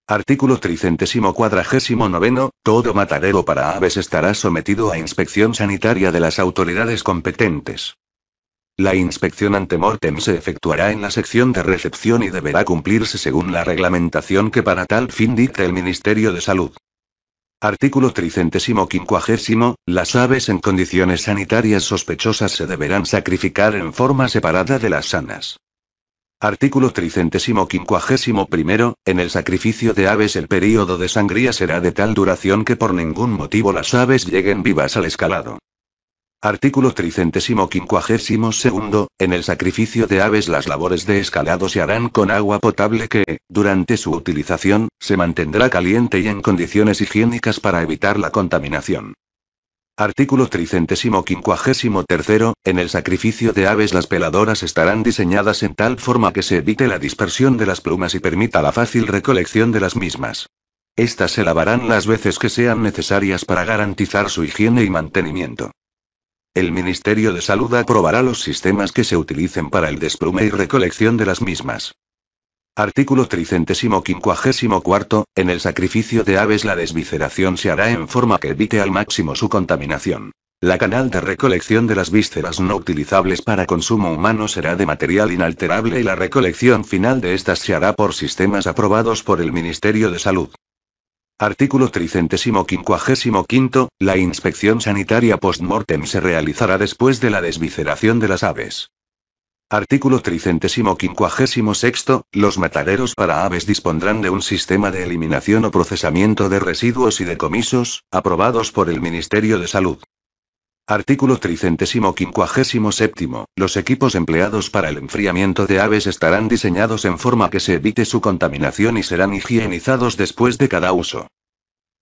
Artículo tricentésimo cuadragésimo todo matadero para aves estará sometido a inspección sanitaria de las autoridades competentes. La inspección ante mortem se efectuará en la sección de recepción y deberá cumplirse según la reglamentación que para tal fin dicta el Ministerio de Salud. Artículo tricentésimo las aves en condiciones sanitarias sospechosas se deberán sacrificar en forma separada de las sanas. Artículo tricentésimo quincuagésimo en el sacrificio de aves el período de sangría será de tal duración que por ningún motivo las aves lleguen vivas al escalado. Artículo tricentésimo segundo, en el sacrificio de aves las labores de escalado se harán con agua potable que, durante su utilización, se mantendrá caliente y en condiciones higiénicas para evitar la contaminación. Artículo tricentésimo quincuagésimo tercero, en el sacrificio de aves las peladoras estarán diseñadas en tal forma que se evite la dispersión de las plumas y permita la fácil recolección de las mismas. Estas se lavarán las veces que sean necesarias para garantizar su higiene y mantenimiento. El Ministerio de Salud aprobará los sistemas que se utilicen para el desplume y recolección de las mismas. Artículo 354. En el sacrificio de aves la desvisceración se hará en forma que evite al máximo su contaminación. La canal de recolección de las vísceras no utilizables para consumo humano será de material inalterable y la recolección final de estas se hará por sistemas aprobados por el Ministerio de Salud. Artículo 355. La inspección sanitaria post-mortem se realizará después de la desvisceración de las aves. Artículo 356. Los mataderos para aves dispondrán de un sistema de eliminación o procesamiento de residuos y decomisos, aprobados por el Ministerio de Salud. Artículo 357. Los equipos empleados para el enfriamiento de aves estarán diseñados en forma que se evite su contaminación y serán higienizados después de cada uso.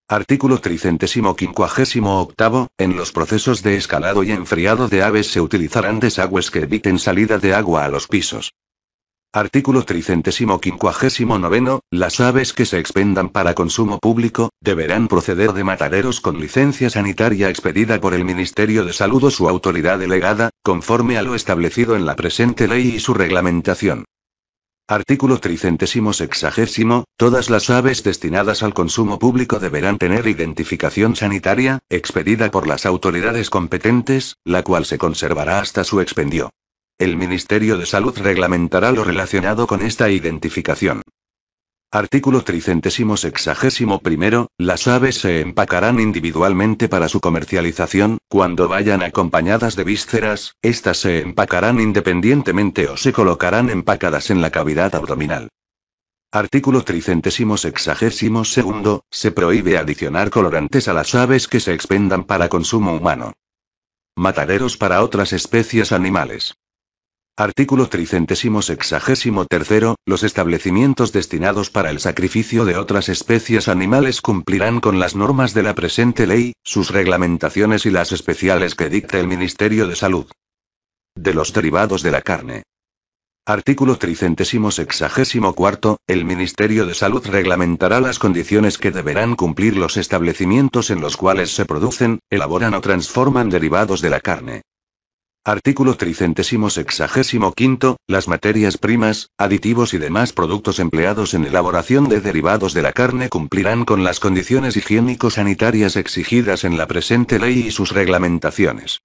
Artículo 358. En los procesos de escalado y enfriado de aves se utilizarán desagües que eviten salida de agua a los pisos. Artículo tricentésimo quincuagésimo noveno, las aves que se expendan para consumo público, deberán proceder de mataderos con licencia sanitaria expedida por el Ministerio de Salud o su autoridad delegada, conforme a lo establecido en la presente ley y su reglamentación. Artículo tricentésimo sexagésimo, todas las aves destinadas al consumo público deberán tener identificación sanitaria, expedida por las autoridades competentes, la cual se conservará hasta su expendio. El Ministerio de Salud reglamentará lo relacionado con esta identificación. Artículo tricentésimo sexagésimo primero, las aves se empacarán individualmente para su comercialización, cuando vayan acompañadas de vísceras, estas se empacarán independientemente o se colocarán empacadas en la cavidad abdominal. Artículo tricentésimo sexagésimo segundo, se prohíbe adicionar colorantes a las aves que se expendan para consumo humano. Mataderos para otras especies animales. Artículo tricentésimo sexagésimo tercero, los establecimientos destinados para el sacrificio de otras especies animales cumplirán con las normas de la presente ley, sus reglamentaciones y las especiales que dicte el Ministerio de Salud. De los derivados de la carne. Artículo tricentésimo sexagésimo cuarto, el Ministerio de Salud reglamentará las condiciones que deberán cumplir los establecimientos en los cuales se producen, elaboran o transforman derivados de la carne. Artículo tricentésimo sexagésimo quinto, las materias primas, aditivos y demás productos empleados en elaboración de derivados de la carne cumplirán con las condiciones higiénico-sanitarias exigidas en la presente ley y sus reglamentaciones.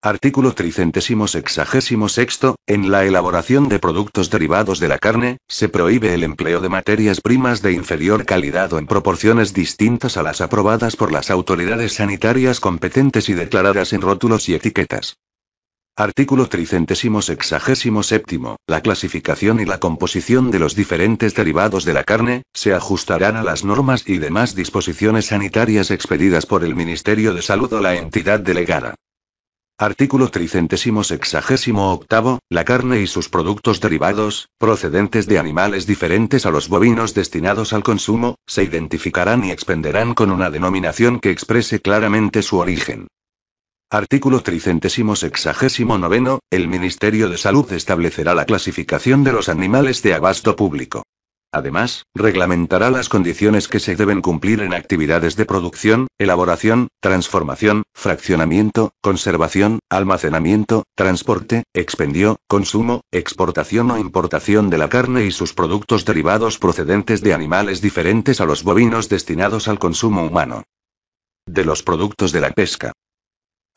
Artículo tricentésimo sexagésimo sexto, en la elaboración de productos derivados de la carne, se prohíbe el empleo de materias primas de inferior calidad o en proporciones distintas a las aprobadas por las autoridades sanitarias competentes y declaradas en rótulos y etiquetas. Artículo tricentésimo sexagésimo séptimo, la clasificación y la composición de los diferentes derivados de la carne, se ajustarán a las normas y demás disposiciones sanitarias expedidas por el Ministerio de Salud o la entidad delegada. Artículo tricentésimo sexagésimo octavo, la carne y sus productos derivados, procedentes de animales diferentes a los bovinos destinados al consumo, se identificarán y expenderán con una denominación que exprese claramente su origen. Artículo 369 el Ministerio de Salud establecerá la clasificación de los animales de abasto público. Además, reglamentará las condiciones que se deben cumplir en actividades de producción, elaboración, transformación, fraccionamiento, conservación, almacenamiento, transporte, expendio, consumo, exportación o importación de la carne y sus productos derivados procedentes de animales diferentes a los bovinos destinados al consumo humano. De los productos de la pesca.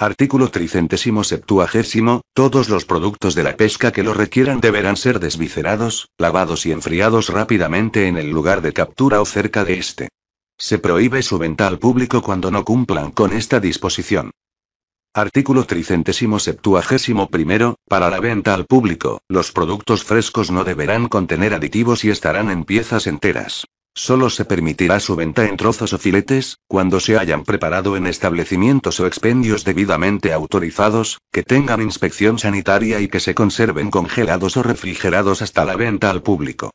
Artículo tricentésimo septuagésimo, todos los productos de la pesca que lo requieran deberán ser desvicerados, lavados y enfriados rápidamente en el lugar de captura o cerca de este. Se prohíbe su venta al público cuando no cumplan con esta disposición. Artículo tricentésimo septuagésimo primero, para la venta al público, los productos frescos no deberán contener aditivos y estarán en piezas enteras. Solo se permitirá su venta en trozos o filetes, cuando se hayan preparado en establecimientos o expendios debidamente autorizados, que tengan inspección sanitaria y que se conserven congelados o refrigerados hasta la venta al público.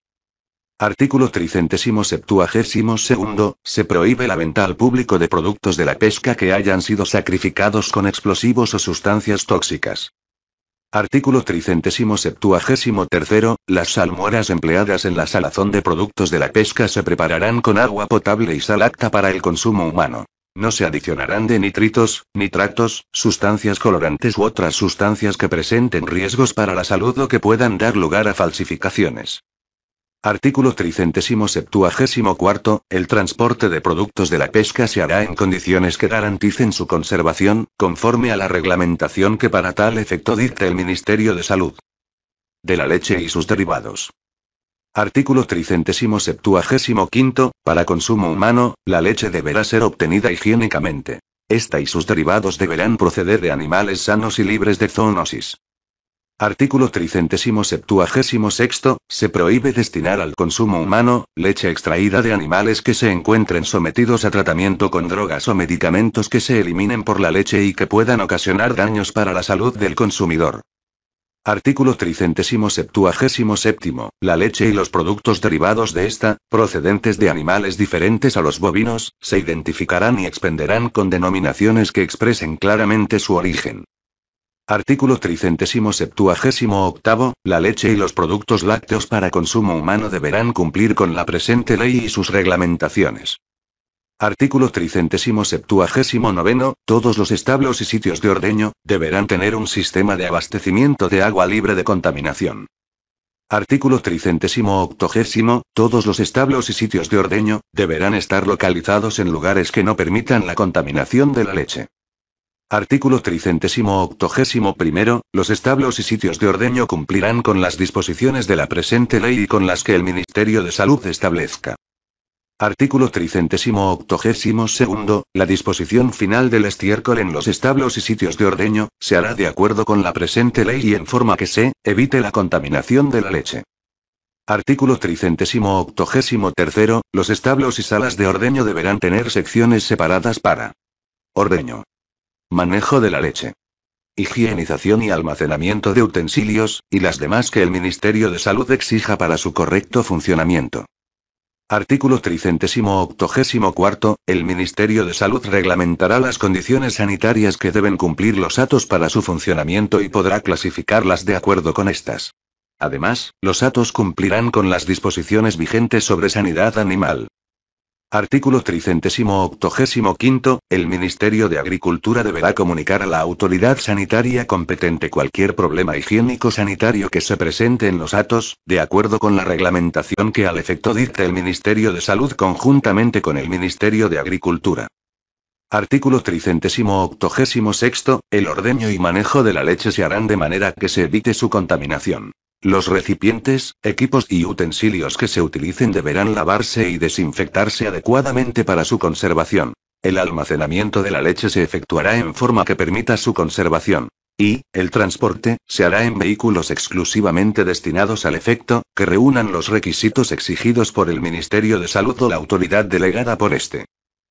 Artículo 372. Se prohíbe la venta al público de productos de la pesca que hayan sido sacrificados con explosivos o sustancias tóxicas. Artículo tricentésimo septuagésimo tercero, las salmueras empleadas en la salazón de productos de la pesca se prepararán con agua potable y sal acta para el consumo humano. No se adicionarán de nitritos, nitratos, sustancias colorantes u otras sustancias que presenten riesgos para la salud o que puedan dar lugar a falsificaciones. Artículo tricentésimo septuagésimo cuarto, el transporte de productos de la pesca se hará en condiciones que garanticen su conservación, conforme a la reglamentación que para tal efecto dicta el Ministerio de Salud. De la leche y sus derivados. Artículo tricentésimo septuagésimo quinto, para consumo humano, la leche deberá ser obtenida higiénicamente. Esta y sus derivados deberán proceder de animales sanos y libres de zoonosis. Artículo 376. Se prohíbe destinar al consumo humano, leche extraída de animales que se encuentren sometidos a tratamiento con drogas o medicamentos que se eliminen por la leche y que puedan ocasionar daños para la salud del consumidor. Artículo séptimo, La leche y los productos derivados de esta, procedentes de animales diferentes a los bovinos, se identificarán y expenderán con denominaciones que expresen claramente su origen. Artículo tricentésimo septuagésimo octavo, la leche y los productos lácteos para consumo humano deberán cumplir con la presente ley y sus reglamentaciones. Artículo tricentésimo septuagésimo noveno, todos los establos y sitios de ordeño, deberán tener un sistema de abastecimiento de agua libre de contaminación. Artículo tricentésimo octogésimo, todos los establos y sitios de ordeño, deberán estar localizados en lugares que no permitan la contaminación de la leche. Artículo tricentésimo octogésimo primero, los establos y sitios de ordeño cumplirán con las disposiciones de la presente ley y con las que el Ministerio de Salud establezca. Artículo tricentésimo octogésimo segundo, la disposición final del estiércol en los establos y sitios de ordeño, se hará de acuerdo con la presente ley y en forma que se, evite la contaminación de la leche. Artículo tricentésimo octogésimo tercero, los establos y salas de ordeño deberán tener secciones separadas para ordeño, manejo de la leche, higienización y almacenamiento de utensilios, y las demás que el Ministerio de Salud exija para su correcto funcionamiento. Artículo 384 el Ministerio de Salud reglamentará las condiciones sanitarias que deben cumplir los atos para su funcionamiento y podrá clasificarlas de acuerdo con estas. Además, los atos cumplirán con las disposiciones vigentes sobre sanidad animal. Artículo 385. El Ministerio de Agricultura deberá comunicar a la autoridad sanitaria competente cualquier problema higiénico-sanitario que se presente en los atos, de acuerdo con la reglamentación que al efecto dicta el Ministerio de Salud conjuntamente con el Ministerio de Agricultura. Artículo 386. El ordeño y manejo de la leche se harán de manera que se evite su contaminación. Los recipientes, equipos y utensilios que se utilicen deberán lavarse y desinfectarse adecuadamente para su conservación. El almacenamiento de la leche se efectuará en forma que permita su conservación. Y, el transporte, se hará en vehículos exclusivamente destinados al efecto, que reúnan los requisitos exigidos por el Ministerio de Salud o la autoridad delegada por este.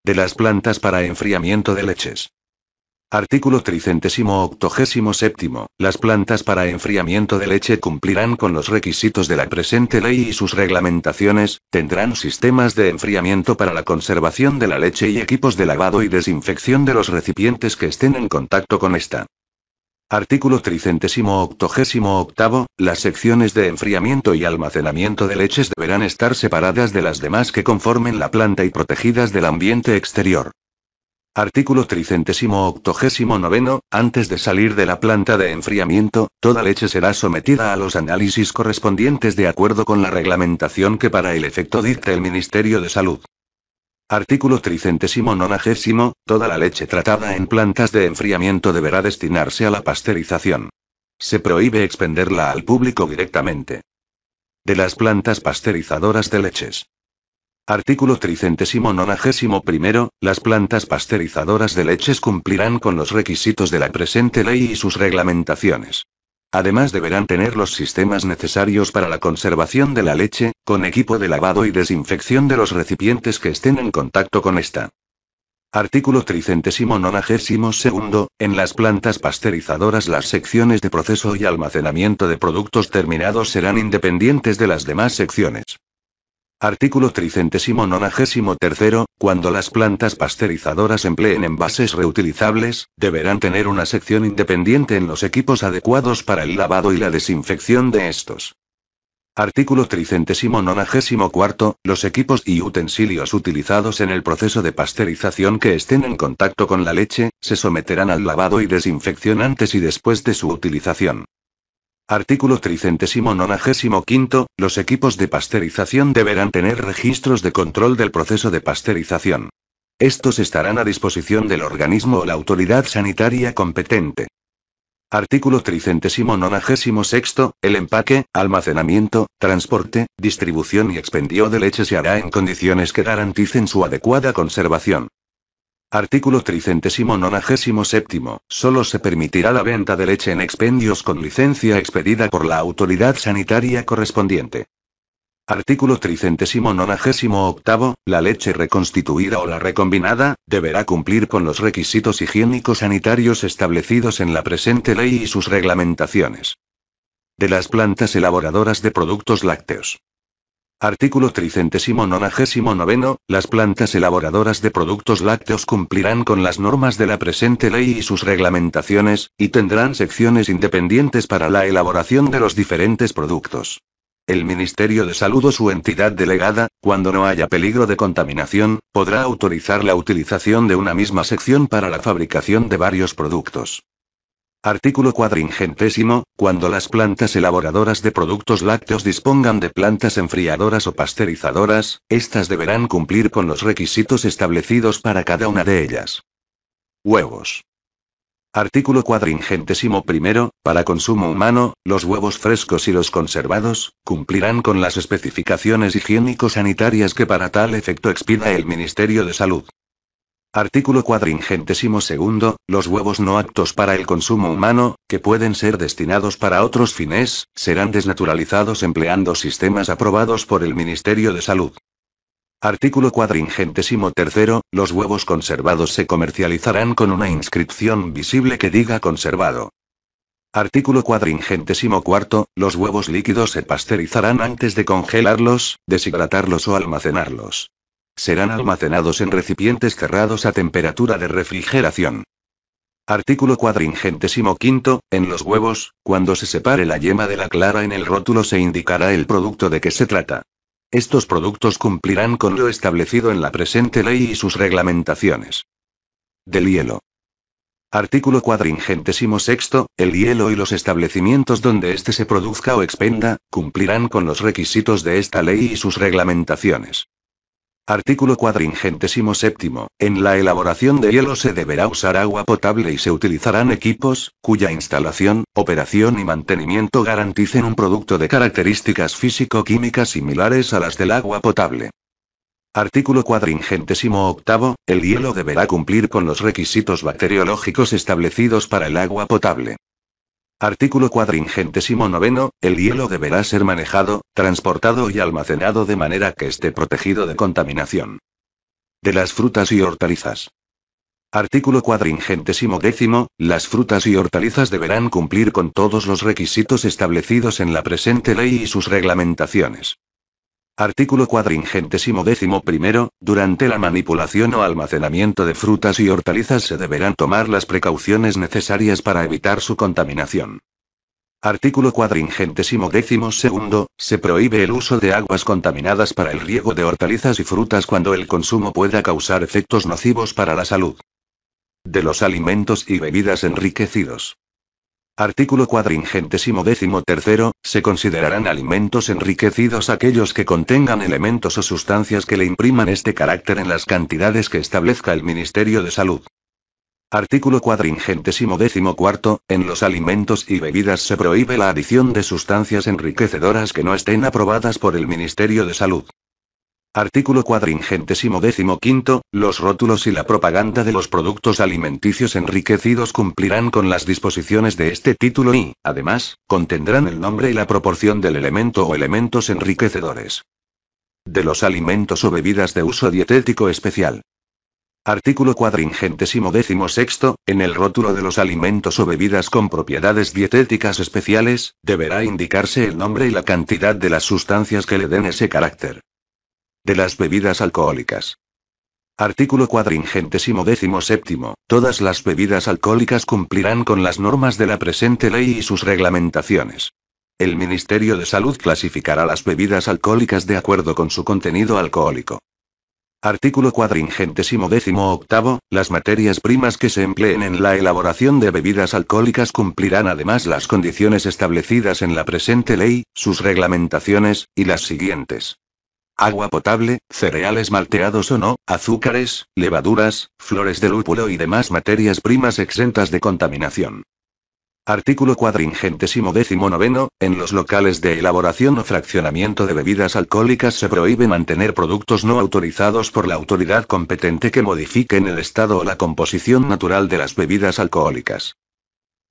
De las plantas para enfriamiento de leches. Artículo tricentésimo octogésimo séptimo. Las plantas para enfriamiento de leche cumplirán con los requisitos de la presente ley y sus reglamentaciones, tendrán sistemas de enfriamiento para la conservación de la leche y equipos de lavado y desinfección de los recipientes que estén en contacto con esta. Artículo tricentésimo octogésimo octavo, las secciones de enfriamiento y almacenamiento de leches deberán estar separadas de las demás que conformen la planta y protegidas del ambiente exterior. Artículo tricentésimo antes de salir de la planta de enfriamiento, toda leche será sometida a los análisis correspondientes de acuerdo con la reglamentación que para el efecto dicta el Ministerio de Salud. Artículo tricentésimo toda la leche tratada en plantas de enfriamiento deberá destinarse a la pasteurización. Se prohíbe expenderla al público directamente. De las plantas pasteurizadoras de leches. Artículo tricentésimo nonagésimo primero, las plantas pasteurizadoras de leches cumplirán con los requisitos de la presente ley y sus reglamentaciones. Además deberán tener los sistemas necesarios para la conservación de la leche, con equipo de lavado y desinfección de los recipientes que estén en contacto con esta. Artículo tricentésimo segundo, en las plantas pasteurizadoras las secciones de proceso y almacenamiento de productos terminados serán independientes de las demás secciones. Artículo tricentésimo nonagésimo tercero, cuando las plantas pasteurizadoras empleen envases reutilizables, deberán tener una sección independiente en los equipos adecuados para el lavado y la desinfección de estos. Artículo tricentésimo nonagésimo cuarto, los equipos y utensilios utilizados en el proceso de pasteurización que estén en contacto con la leche, se someterán al lavado y desinfección antes y después de su utilización. Artículo tricentésimo nonagésimo los equipos de pasteurización deberán tener registros de control del proceso de pasteurización. Estos estarán a disposición del organismo o la autoridad sanitaria competente. Artículo tricentésimo nonagésimo el empaque, almacenamiento, transporte, distribución y expendio de leche se hará en condiciones que garanticen su adecuada conservación. Artículo tricentésimo nonagésimo Solo se permitirá la venta de leche en expendios con licencia expedida por la autoridad sanitaria correspondiente. Artículo tricentésimo nonagésimo octavo, la leche reconstituida o la recombinada, deberá cumplir con los requisitos higiénicos sanitarios establecidos en la presente ley y sus reglamentaciones. De las plantas elaboradoras de productos lácteos. Artículo tricentésimo nonagésimo noveno, las plantas elaboradoras de productos lácteos cumplirán con las normas de la presente ley y sus reglamentaciones, y tendrán secciones independientes para la elaboración de los diferentes productos. El Ministerio de Salud o su entidad delegada, cuando no haya peligro de contaminación, podrá autorizar la utilización de una misma sección para la fabricación de varios productos. Artículo cuadringentésimo, cuando las plantas elaboradoras de productos lácteos dispongan de plantas enfriadoras o pasteurizadoras, estas deberán cumplir con los requisitos establecidos para cada una de ellas. Huevos. Artículo cuadringentésimo primero, para consumo humano, los huevos frescos y los conservados, cumplirán con las especificaciones higiénico-sanitarias que para tal efecto expida el Ministerio de Salud. Artículo cuadringentésimo segundo, los huevos no aptos para el consumo humano, que pueden ser destinados para otros fines, serán desnaturalizados empleando sistemas aprobados por el Ministerio de Salud. Artículo cuadringentésimo tercero, los huevos conservados se comercializarán con una inscripción visible que diga conservado. Artículo cuadringentésimo cuarto, los huevos líquidos se pasteurizarán antes de congelarlos, deshidratarlos o almacenarlos. Serán almacenados en recipientes cerrados a temperatura de refrigeración. Artículo cuadringentésimo quinto, en los huevos, cuando se separe la yema de la clara en el rótulo se indicará el producto de que se trata. Estos productos cumplirán con lo establecido en la presente ley y sus reglamentaciones. Del hielo. Artículo cuadringentésimo sexto, el hielo y los establecimientos donde éste se produzca o expenda, cumplirán con los requisitos de esta ley y sus reglamentaciones. Artículo cuadringentésimo séptimo. En la elaboración de hielo se deberá usar agua potable y se utilizarán equipos, cuya instalación, operación y mantenimiento garanticen un producto de características físico-químicas similares a las del agua potable. Artículo cuadringentésimo octavo. El hielo deberá cumplir con los requisitos bacteriológicos establecidos para el agua potable. Artículo cuadringentésimo noveno, el hielo deberá ser manejado, transportado y almacenado de manera que esté protegido de contaminación. De las frutas y hortalizas. Artículo cuadringentésimo décimo, las frutas y hortalizas deberán cumplir con todos los requisitos establecidos en la presente ley y sus reglamentaciones. Artículo cuadringentésimo décimo primero, durante la manipulación o almacenamiento de frutas y hortalizas se deberán tomar las precauciones necesarias para evitar su contaminación. Artículo cuadringentésimo décimo segundo, se prohíbe el uso de aguas contaminadas para el riego de hortalizas y frutas cuando el consumo pueda causar efectos nocivos para la salud. De los alimentos y bebidas enriquecidos. Artículo cuadringentésimo décimo tercero, se considerarán alimentos enriquecidos aquellos que contengan elementos o sustancias que le impriman este carácter en las cantidades que establezca el Ministerio de Salud. Artículo cuadringentésimo décimo cuarto, en los alimentos y bebidas se prohíbe la adición de sustancias enriquecedoras que no estén aprobadas por el Ministerio de Salud. Artículo cuadringentésimo décimo quinto, los rótulos y la propaganda de los productos alimenticios enriquecidos cumplirán con las disposiciones de este título y, además, contendrán el nombre y la proporción del elemento o elementos enriquecedores. De los alimentos o bebidas de uso dietético especial. Artículo cuadringentésimo décimo sexto, en el rótulo de los alimentos o bebidas con propiedades dietéticas especiales, deberá indicarse el nombre y la cantidad de las sustancias que le den ese carácter de las bebidas alcohólicas. Artículo cuadringentésimo décimo séptimo. Todas las bebidas alcohólicas cumplirán con las normas de la presente ley y sus reglamentaciones. El Ministerio de Salud clasificará las bebidas alcohólicas de acuerdo con su contenido alcohólico. Artículo cuadringentésimo décimo octavo. Las materias primas que se empleen en la elaboración de bebidas alcohólicas cumplirán además las condiciones establecidas en la presente ley, sus reglamentaciones, y las siguientes. Agua potable, cereales malteados o no, azúcares, levaduras, flores de lúpulo y demás materias primas exentas de contaminación. Artículo cuadringentésimo décimo noveno, en los locales de elaboración o fraccionamiento de bebidas alcohólicas se prohíbe mantener productos no autorizados por la autoridad competente que modifiquen el estado o la composición natural de las bebidas alcohólicas.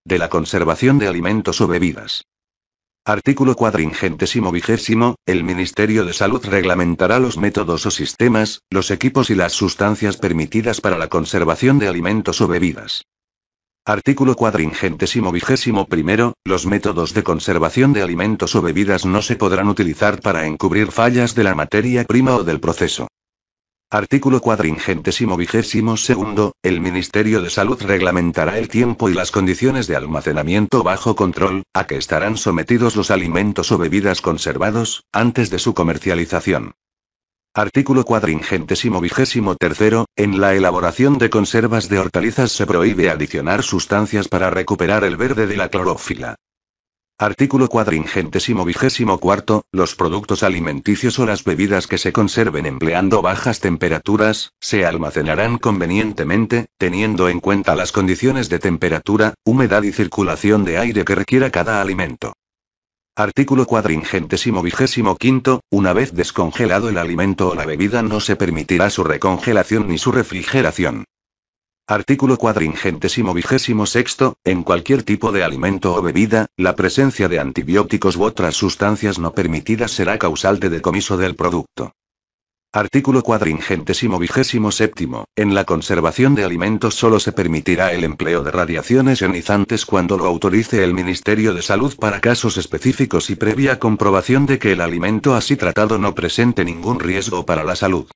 De la conservación de alimentos o bebidas. Artículo cuadringentésimo vigésimo, el Ministerio de Salud reglamentará los métodos o sistemas, los equipos y las sustancias permitidas para la conservación de alimentos o bebidas. Artículo cuadringentésimo vigésimo primero, los métodos de conservación de alimentos o bebidas no se podrán utilizar para encubrir fallas de la materia prima o del proceso. Artículo cuadringentésimo vigésimo segundo, el Ministerio de Salud reglamentará el tiempo y las condiciones de almacenamiento bajo control, a que estarán sometidos los alimentos o bebidas conservados, antes de su comercialización. Artículo cuadringentésimo vigésimo tercero, en la elaboración de conservas de hortalizas se prohíbe adicionar sustancias para recuperar el verde de la clorófila. Artículo cuadringentésimo vigésimo cuarto, los productos alimenticios o las bebidas que se conserven empleando bajas temperaturas, se almacenarán convenientemente, teniendo en cuenta las condiciones de temperatura, humedad y circulación de aire que requiera cada alimento. Artículo cuadringentésimo vigésimo quinto, una vez descongelado el alimento o la bebida no se permitirá su recongelación ni su refrigeración. Artículo cuadringentésimo vigésimo sexto, en cualquier tipo de alimento o bebida, la presencia de antibióticos u otras sustancias no permitidas será causal de decomiso del producto. Artículo cuadringentesimo vigésimo séptimo, en la conservación de alimentos solo se permitirá el empleo de radiaciones ionizantes cuando lo autorice el Ministerio de Salud para casos específicos y previa comprobación de que el alimento así tratado no presente ningún riesgo para la salud.